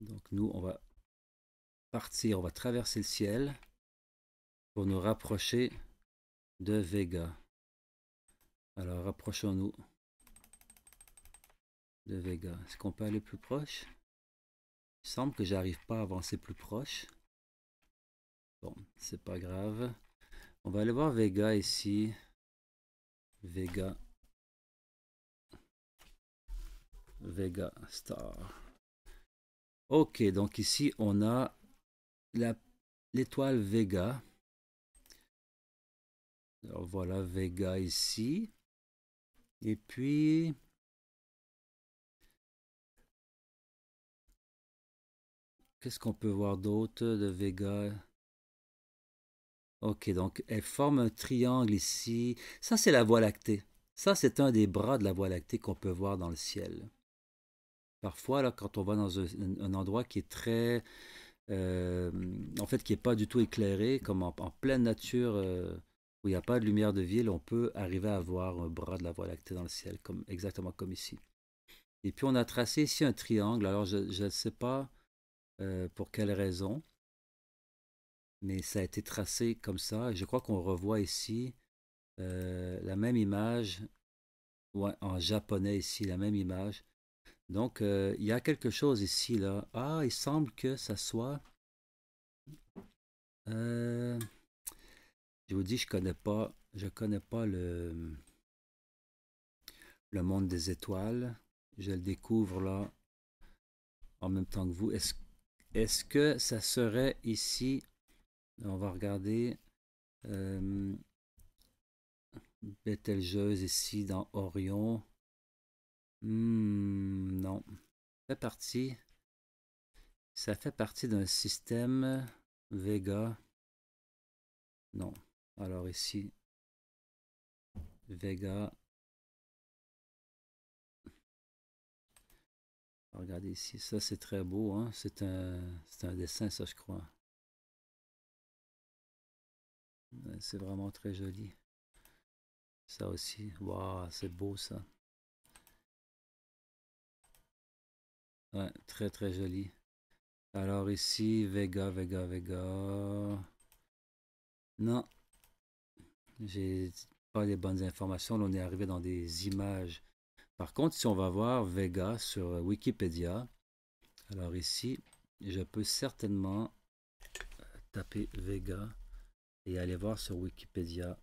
Donc nous, on va partir, on va traverser le ciel pour nous rapprocher de Vega. Alors, rapprochons-nous de Vega. Est-ce qu'on peut aller plus proche? Il semble que j'arrive pas à avancer plus proche. Bon, c'est pas grave. On va aller voir Vega ici. Vega. Vega Star. Ok, donc ici on a l'étoile Vega. Alors voilà Vega ici. Et puis, qu'est-ce qu'on peut voir d'autre de Vega Ok, donc elle forme un triangle ici. Ça, c'est la Voie lactée. Ça, c'est un des bras de la Voie lactée qu'on peut voir dans le ciel. Parfois, là, quand on va dans un, endroit qui est très... Euh, en fait, qui n'est pas du tout éclairé, comme en, pleine nature, euh, où il n'y a pas de lumière de ville, on peut arriver à voir un bras de la Voie lactée dans le ciel, comme, exactement comme ici. Et puis on a tracé ici un triangle, alors je ne sais pas euh, pour quelle raison, mais ça a été tracé comme ça. je crois qu'on revoit ici euh, la même image, Ou en japonais ici, la même image. Donc euh, il y a quelque chose ici, là. Ah, il semble que ça soit... Je vous dis, je connais pas, je connais pas le, le monde des étoiles. Je le découvre là en même temps que vous. Est-ce que ça serait ici On va regarder. Euh, ici dans Orion. Hmm, non. fait partie. Ça fait partie d'un système Vega. Non. Alors ici, Vega. Regardez ici, ça c'est très beau, hein? c'est un, un dessin ça je crois. C'est vraiment très joli. Ça aussi, waouh, c'est beau ça. Ouais, très très joli. Alors ici, Vega, Vega, Vega. Non, j'ai pas les bonnes informations. Là, on est arrivé dans des images. Par contre, si on va voir Vega sur euh, Wikipédia, alors ici, je peux certainement euh, taper Vega et aller voir sur Wikipédia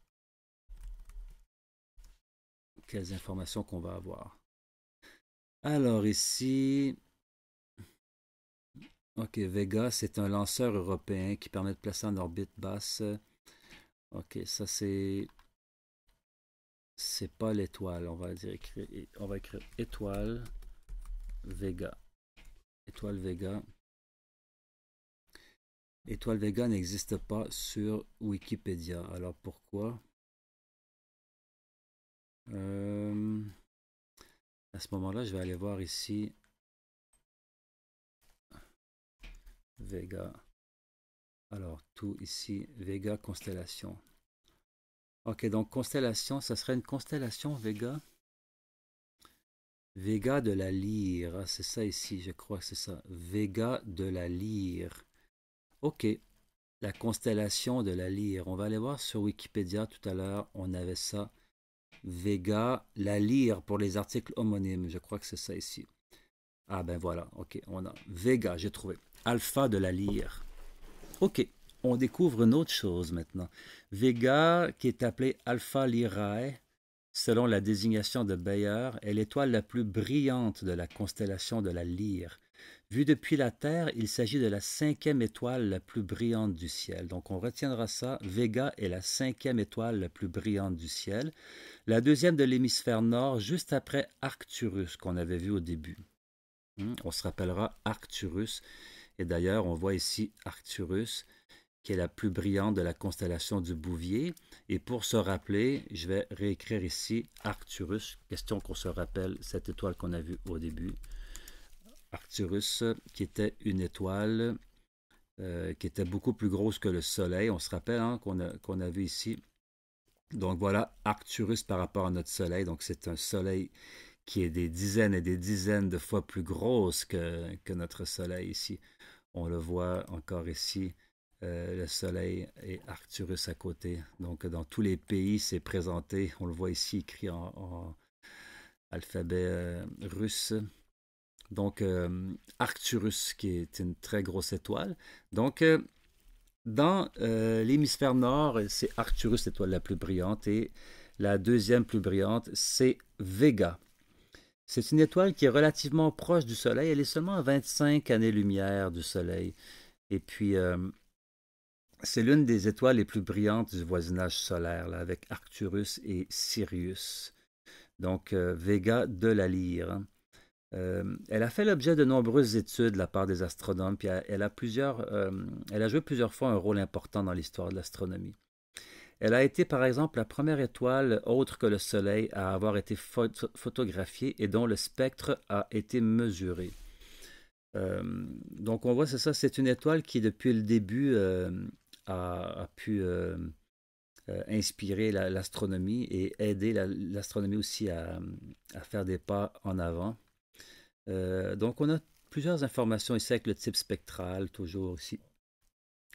quelles informations qu'on va avoir. Alors ici, ok, Vega, c'est un lanceur européen qui permet de placer en orbite basse Ok, ça c'est. C'est pas l'étoile. On va dire écrire. On va écrire étoile Vega. Étoile Vega. Étoile Vega n'existe pas sur Wikipédia. Alors pourquoi euh, À ce moment-là, je vais aller voir ici. Vega. Alors, tout ici, Vega, constellation. Ok, donc constellation, ça serait une constellation Vega. Vega de la lyre, hein, c'est ça ici, je crois que c'est ça. Vega de la lyre. Ok, la constellation de la lyre. On va aller voir sur Wikipédia tout à l'heure, on avait ça. Vega, la lyre pour les articles homonymes, je crois que c'est ça ici. Ah ben voilà, ok, on a Vega, j'ai trouvé. Alpha de la lyre. OK, on découvre une autre chose maintenant. Vega, qui est appelée Alpha Lyrae, selon la désignation de Bayer, est l'étoile la plus brillante de la constellation de la Lyre. Vue depuis la Terre, il s'agit de la cinquième étoile la plus brillante du ciel. Donc on retiendra ça. Vega est la cinquième étoile la plus brillante du ciel. La deuxième de l'hémisphère nord, juste après Arcturus qu'on avait vu au début. Hmm, on se rappellera Arcturus et d'ailleurs, on voit ici Arcturus, qui est la plus brillante de la constellation du Bouvier. Et pour se rappeler, je vais réécrire ici Arcturus, question qu'on se rappelle cette étoile qu'on a vue au début. Arcturus, qui était une étoile euh, qui était beaucoup plus grosse que le Soleil. On se rappelle hein, qu'on a, a, vu ici. Donc voilà Arcturus par rapport à notre Soleil. Donc c'est un Soleil qui est des dizaines et des dizaines de fois plus grosse que, notre Soleil ici. On le voit encore ici, euh, le Soleil et Arcturus à côté. Donc dans tous les pays, c'est présenté. On le voit ici écrit en, alphabet euh, russe. Donc euh, Arcturus, qui est une très grosse étoile. Donc dans l'hémisphère nord, c'est Arcturus, l'étoile la plus brillante, et la deuxième plus brillante, c'est Vega. C'est une étoile qui est relativement proche du Soleil. Elle est seulement à 25 années-lumière du Soleil. Et puis, euh, c'est l'une des étoiles les plus brillantes du voisinage solaire, avec Arcturus et Sirius. Donc, euh, Vega de la Lyre. Hein. Euh, elle a fait l'objet de nombreuses études de la part des astronomes, puis elle, a plusieurs, elle a joué plusieurs fois un rôle important dans l'histoire de l'astronomie. Elle a été par exemple la première étoile autre que le Soleil à avoir été photographiée et dont le spectre a été mesuré. Euh, donc on voit, c'est ça, c'est une étoile qui depuis le début euh, a, pu euh, inspirer l'astronomie et aider l'astronomie aussi à, faire des pas en avant. donc on a plusieurs informations ici avec le type spectral, toujours aussi,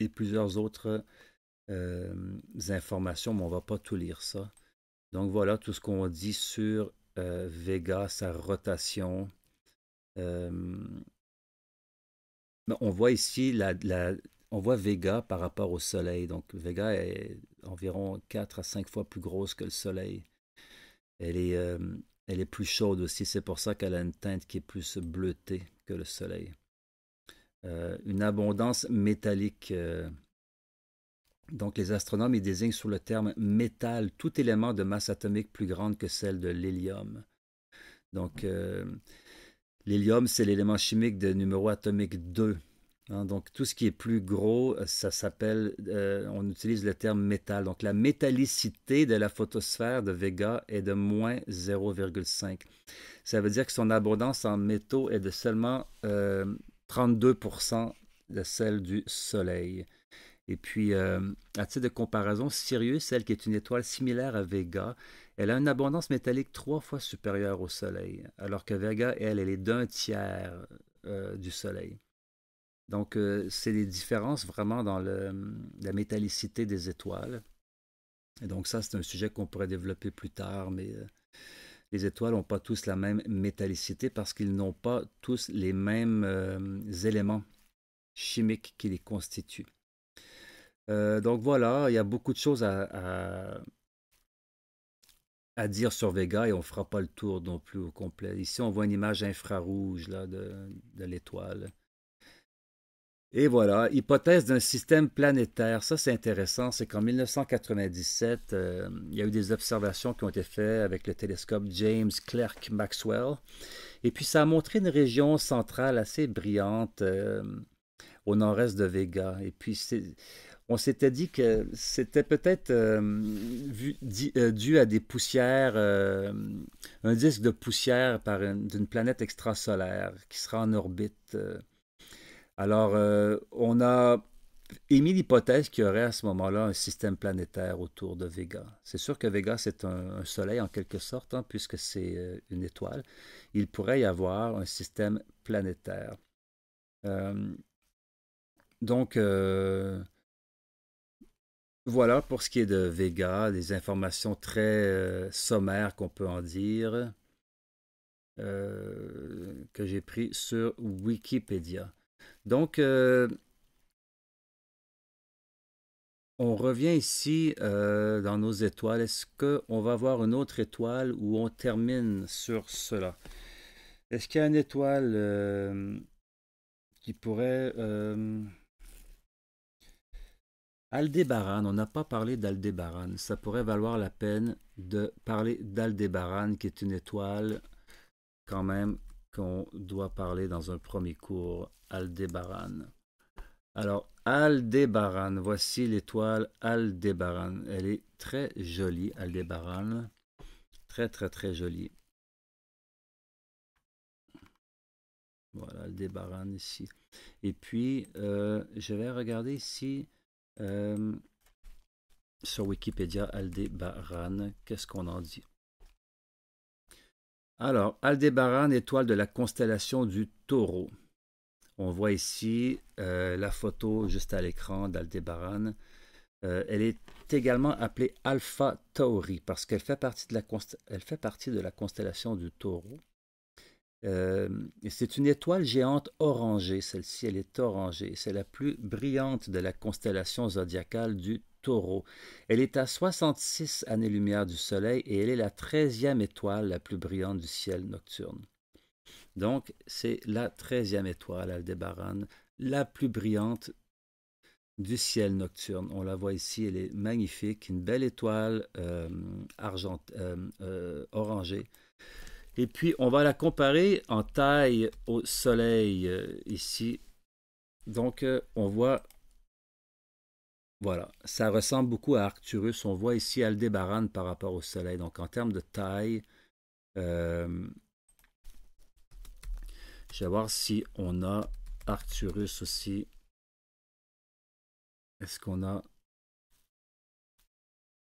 et plusieurs autres euh, informations, mais on ne va pas tout lire ça. Donc voilà tout ce qu'on dit sur euh, Vega, sa rotation. Euh, on voit ici la, on voit Vega par rapport au Soleil. Donc Vega est environ 4 à 5 fois plus grosse que le Soleil. Elle est, elle est plus chaude aussi, c'est pour ça qu'elle a une teinte qui est plus bleutée que le Soleil. une abondance métallique. Donc les astronomes y désignent sous le terme métal tout élément de masse atomique plus grande que celle de l'hélium. Donc euh, l'hélium, c'est l'élément chimique de numéro atomique 2. Hein. donc tout ce qui est plus gros, euh, ça s'appelle, euh, on utilise le terme métal. Donc la métallicité de la photosphère de Vega est de moins 0,5. Ça veut dire que son abondance en métaux est de seulement 32% de celle du Soleil. Et puis, euh, à titre de comparaison, Sirius, celle qui est une étoile similaire à Vega, elle a une abondance métallique trois fois supérieure au Soleil, alors que Vega, elle, elle est d'un tiers euh, du Soleil. Donc, euh, c'est des différences vraiment dans la métallicité des étoiles. Et donc, ça, c'est un sujet qu'on pourrait développer plus tard, mais les étoiles n'ont pas tous la même métallicité parce qu'ils n'ont pas tous les mêmes éléments chimiques qui les constituent. Euh, donc voilà, il y a beaucoup de choses à, à, dire sur Vega et on ne fera pas le tour non plus au complet. Ici, on voit une image infrarouge là, de, l'étoile. Et voilà, hypothèse d'un système planétaire. Ça, c'est intéressant. C'est qu'en 1997, euh, il y a eu des observations qui ont été faites avec le télescope James Clerk Maxwell. Et puis, ça a montré une région centrale assez brillante euh, au nord-est de Vega. Et puis, c'est on s'était dit que c'était peut-être euh, euh, dû à des poussières, euh, un disque de poussière d'une planète extrasolaire qui sera en orbite. Alors, on a émis l'hypothèse qu'il y aurait à ce moment-là un système planétaire autour de Vega. C'est sûr que Vega, c'est un, soleil en quelque sorte, hein, puisque c'est une étoile. Il pourrait y avoir un système planétaire. donc, voilà pour ce qui est de Vega, des informations très euh, sommaires qu'on peut en dire, euh, que j'ai pris sur Wikipédia. Donc, euh, on revient ici dans nos étoiles. Est-ce qu'on va voir une autre étoile où on termine sur cela? Est-ce qu'il y a une étoile qui pourrait... Aldébaran, on n'a pas parlé d'Aldébaran. Ça pourrait valoir la peine de parler d'Aldébaran, qui est une étoile quand même qu'on doit parler dans un premier cours, Aldébaran. Alors, Aldébaran, voici l'étoile Aldébaran. Elle est très jolie, Aldébaran. Très, très, très jolie. Voilà, Aldébaran ici. Et puis, euh, je vais regarder ici euh, sur Wikipédia, Aldébaran, qu'est-ce qu'on en dit Alors, Aldébaran, étoile de la constellation du taureau. On voit ici euh, la photo juste à l'écran d'Aldebaran. Euh, elle est également appelée Alpha Tauri parce qu'elle fait, fait, partie de la constellation du taureau. Euh, c'est une étoile géante orangée, celle-ci elle est orangée, c'est la plus brillante de la constellation zodiacale du taureau. Elle est à 66 années-lumière du Soleil et elle est la 13e étoile la plus brillante du ciel nocturne. Donc c'est la 13e étoile, Aldebaran, la plus brillante du ciel nocturne. On la voit ici, elle est magnifique, une belle étoile euh, euh, orangée et puis, on va la comparer en taille au soleil euh, ici. Donc, euh, on voit, voilà, ça ressemble beaucoup à Arcturus. On voit ici Aldébaran par rapport au soleil. Donc, en termes de taille, euh, je vais voir si on a Arcturus aussi. Est-ce qu'on a...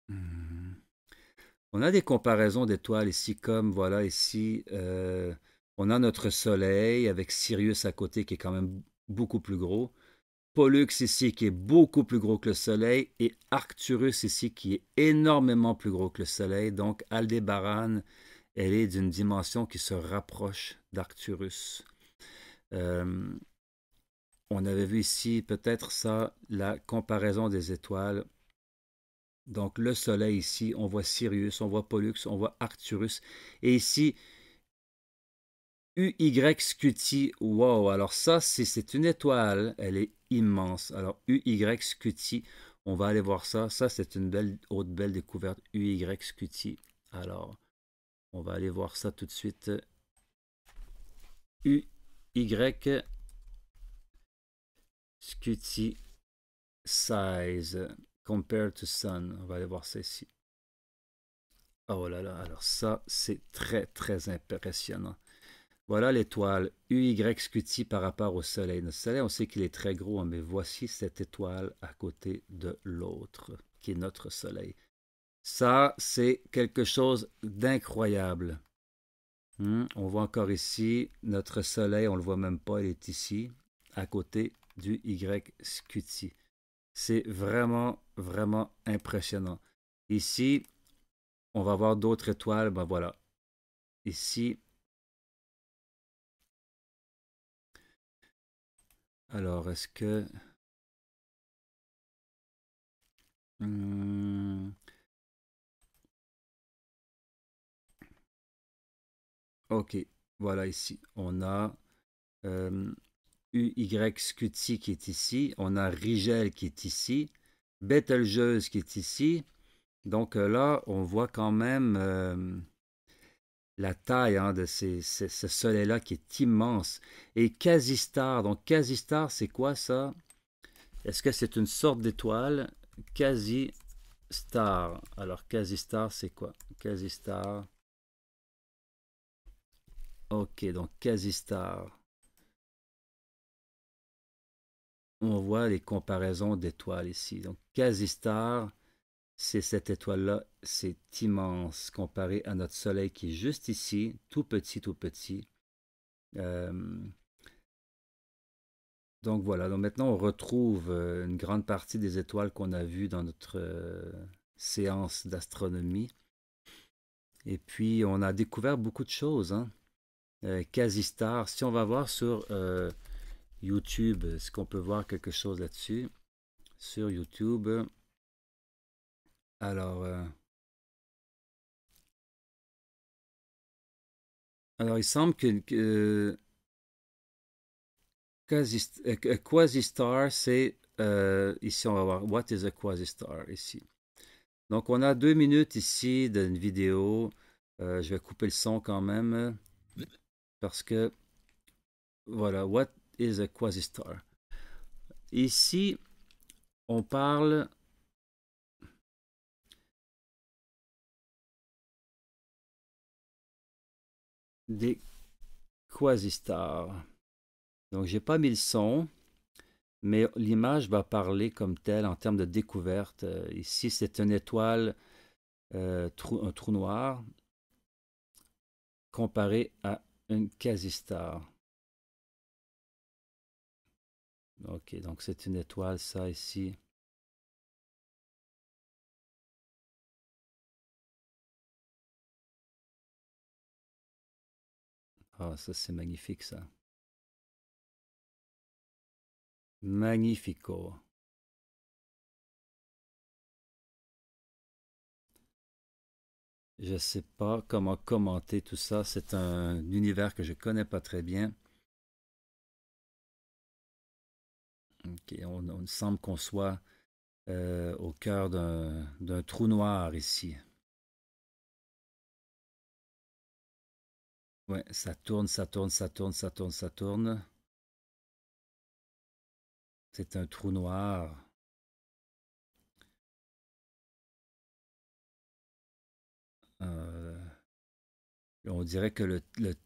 Hmm on a des comparaisons d'étoiles ici, comme voilà, ici, euh, on a notre Soleil avec Sirius à côté qui est quand même beaucoup plus gros. Pollux ici qui est beaucoup plus gros que le Soleil et Arcturus ici qui est énormément plus gros que le Soleil. Donc Aldébaran, elle est d'une dimension qui se rapproche d'Arcturus. Euh, on avait vu ici peut-être ça, la comparaison des étoiles donc le Soleil ici, on voit Sirius, on voit Pollux, on voit Arcturus. Et ici, UY Scuti, wow, alors ça c'est une étoile, elle est immense. Alors UY Scuti, on va aller voir ça. Ça c'est une belle, autre belle découverte, UY Scuti. Alors, on va aller voir ça tout de suite. UY Scuti Size. « Compared to sun. On va aller voir ça ah, Oh là là, alors ça, c'est très, très impressionnant. Voilà l'étoile Scuti » par rapport au Soleil. Notre Soleil, on sait qu'il est très gros, hein, mais voici cette étoile à côté de l'autre, qui est notre Soleil. Ça, c'est quelque chose d'incroyable. Hmm, on voit encore ici notre Soleil, on ne le voit même pas, il est ici, à côté du Scuti ». C'est vraiment, vraiment impressionnant. Ici, on va voir d'autres étoiles. Ben voilà. Ici. Alors, est-ce que... Hum... Ok, voilà ici. On a... Euh, UYSQT qui est ici. On a Rigel qui est ici. Betelgeuse qui est ici. Donc euh, là, on voit quand même euh, la taille hein, de ce soleil-là qui est immense. Et quasi-star. Donc quasi-star, c'est quoi ça Est-ce que c'est une sorte d'étoile Quasi-star. Alors quasi-star, c'est quoi Quasi-star. Ok, donc quasi-star. on voit les comparaisons d'étoiles ici. Donc, quasi c'est cette étoile-là, c'est immense comparé à notre Soleil qui est juste ici, tout petit, tout petit. Euh, donc voilà, donc maintenant on retrouve euh, une grande partie des étoiles qu'on a vues dans notre euh, séance d'astronomie. Et puis on a découvert beaucoup de choses. Hein. Quasistar. si on va voir sur YouTube, est-ce qu'on peut voir quelque chose là-dessus sur YouTube Alors, euh, alors il semble que, euh, euh, quasi-star, c'est ici on va voir what is a quasi-star ici. Donc on a deux minutes ici d'une vidéo. je vais couper le son quand même parce que voilà what is a star Ici, on parle des quasistars. Donc, j'ai pas mis le son, mais l'image va parler comme telle en termes de découverte. Euh, ici, c'est une étoile, euh, un trou noir, comparé à une quasistar. Ok, donc c'est une étoile, ça ici. Ah, ça c'est magnifique ça. Magnifico. Je ne sais pas comment commenter tout ça. C'est un univers que je ne connais pas très bien. on, semble qu'on soit euh, au cœur d'un trou noir ici. Ouais, ça tourne, ça tourne, ça tourne, ça tourne, ça tourne. C'est un trou noir. Euh, on dirait que le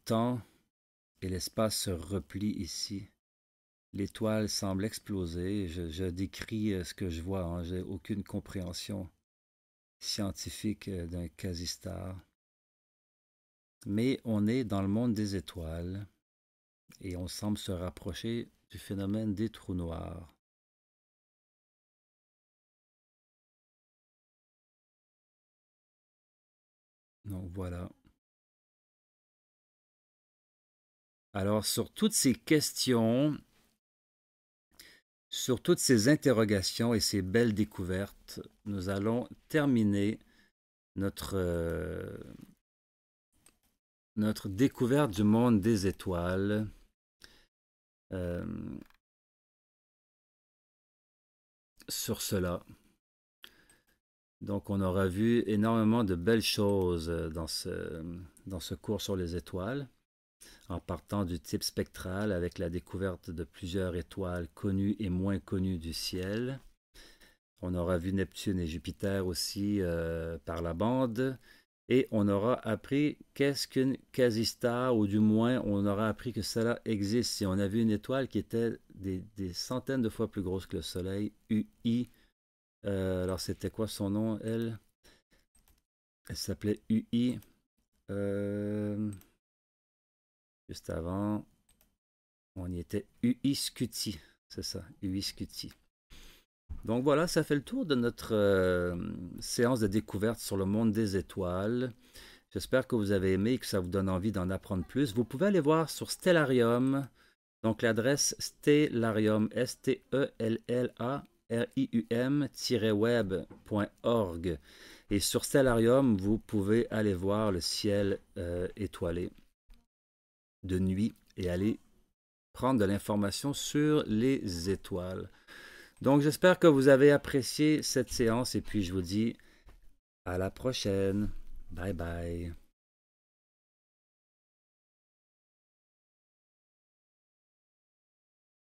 temps et l'espace se replient ici. L'étoile semble exploser. Je, décris euh, ce que je vois. Je hein. J'ai aucune compréhension scientifique euh, d'un quasi-star. Mais on est dans le monde des étoiles et on semble se rapprocher du phénomène des trous noirs. Donc voilà. Alors sur toutes ces questions, sur toutes ces interrogations et ces belles découvertes, nous allons terminer notre, euh, notre découverte du monde des étoiles. Euh, sur cela. Donc on aura vu énormément de belles choses dans ce, dans ce cours sur les étoiles en partant du type spectral avec la découverte de plusieurs étoiles connues et moins connues du ciel. On aura vu Neptune et Jupiter aussi euh, par la bande. Et on aura appris qu'est-ce qu'une quasi-star, ou du moins on aura appris que cela existe. Si on a vu une étoile qui était des, centaines de fois plus grosse que le Soleil, UI. Euh, alors c'était quoi son nom, elle Elle s'appelait UI. Euh, Juste avant, on y était Uiscuti, c'est ça, Uiscuti. Donc voilà, ça fait le tour de notre euh, séance de découverte sur le monde des étoiles. J'espère que vous avez aimé et que ça vous donne envie d'en apprendre plus. Vous pouvez aller voir sur Stellarium, donc l'adresse Stellarium, S-T-E-L-L-A-R-I-U-M-web.org. Et sur Stellarium, vous pouvez aller voir le ciel euh, étoilé de nuit et aller prendre de l'information sur les étoiles. Donc j'espère que vous avez apprécié cette séance et puis je vous dis à la prochaine. Bye bye.